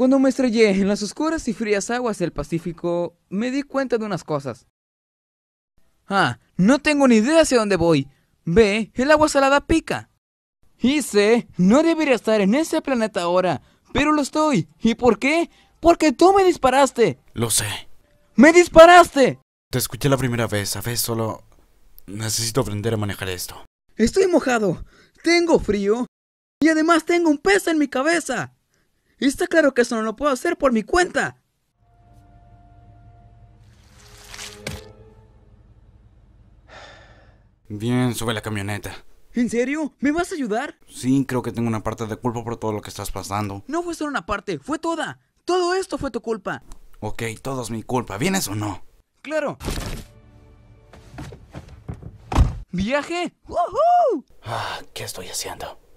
Cuando me estrellé en las oscuras y frías aguas del Pacífico, me di cuenta de unas cosas. Ah, no tengo ni idea hacia dónde voy. Ve, el agua salada pica. Y sé, no debería estar en ese planeta ahora, pero lo estoy. ¿Y por qué? Porque tú me disparaste. Lo sé. ¡Me disparaste! Te escuché la primera vez, a ¿sabes? Solo necesito aprender a manejar esto. Estoy mojado, tengo frío y además tengo un peso en mi cabeza. Y está claro que eso no lo puedo hacer por mi cuenta. Bien, sube la camioneta. ¿En serio? ¿Me vas a ayudar? Sí, creo que tengo una parte de culpa por todo lo que estás pasando. No fue solo una parte, fue toda. Todo esto fue tu culpa. Ok, todo es mi culpa. ¿Vienes o no? Claro. ¿Viaje? ¡Woohoo! Ah, ¿qué estoy haciendo?